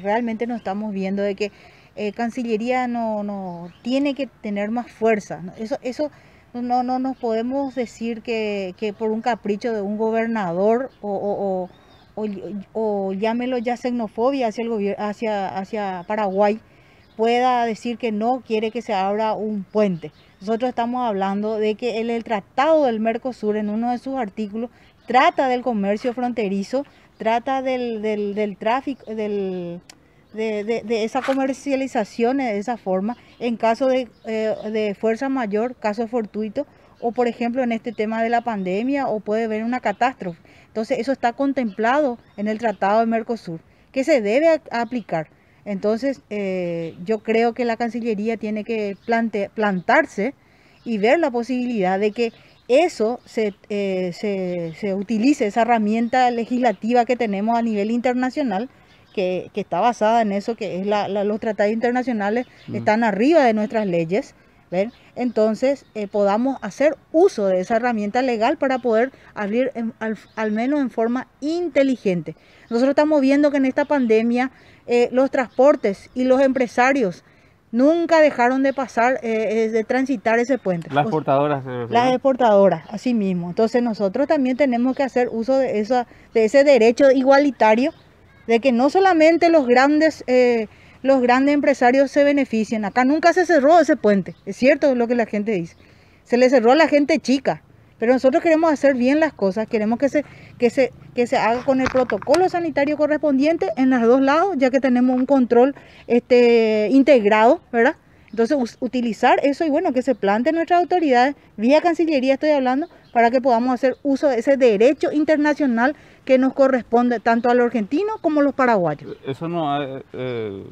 Realmente nos estamos viendo de que eh, Cancillería no, no tiene que tener más fuerza. Eso, eso no, no nos podemos decir que, por un capricho de un gobernador o, o, llámelo ya xenofobia hacia, el hacia, hacia Paraguay pueda decir que no quiere que se abra un puente. Nosotros estamos hablando de que el, el Tratado del Mercosur, en uno de sus artículos, trata del comercio fronterizo trata del, del, tráfico, del, de, de, esa comercialización de esa forma, en caso de, eh, de fuerza mayor, caso fortuito, o por ejemplo en este tema de la pandemia, o puede haber una catástrofe. Entonces eso está contemplado en el Tratado de Mercosur, que se debe aplicar. Entonces eh, yo creo que la Cancillería tiene que plantarse y ver la posibilidad de que eso eh, se, utilice, esa herramienta legislativa que tenemos a nivel internacional, que, está basada en eso, que es los tratados internacionales, están arriba de nuestras leyes. Entonces, eh, podamos hacer uso de esa herramienta legal para poder abrir al, menos en forma inteligente. Nosotros estamos viendo que en esta pandemia eh, los transportes y los empresarios Nunca dejaron de pasar, eh, eh, de transitar ese puente. Las exportadoras. Pues. portadoras. Las exportadoras, así mismo. Entonces nosotros también tenemos que hacer uso de, esa, de ese derecho igualitario, de que no solamente los grandes, eh, los grandes empresarios se beneficien. Acá nunca se cerró ese puente, es cierto lo que la gente dice. Se le cerró a la gente chica, pero nosotros queremos hacer bien las cosas, queremos que se, que se, que se haga con el protocolo sanitario correspondiente en los dos lados, ya que tenemos un control este, integrado, ¿verdad? Entonces, utilizar eso y bueno, que se planteen nuestras autoridades, vía Cancillería estoy hablando, para que podamos hacer uso de ese derecho internacional que nos corresponde tanto a los argentinos como a los paraguayos. Eso no, eh, eh,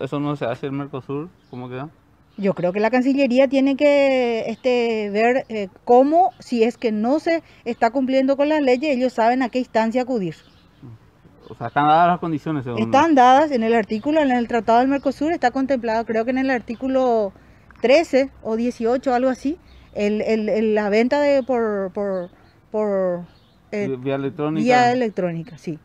eso no se hace en Mercosur, ¿cómo queda? Yo creo que la Cancillería tiene que este, ver eh, cómo, si es que no se está cumpliendo con las leyes, ellos saben a qué instancia acudir. O sea, están dadas las condiciones. están dadas en el artículo, en el Tratado del Mercosur, está contemplado, creo que en el artículo 13 o 18, algo así, el, el, la venta de por, por, eh, vía electrónica. Vía electrónica, sí.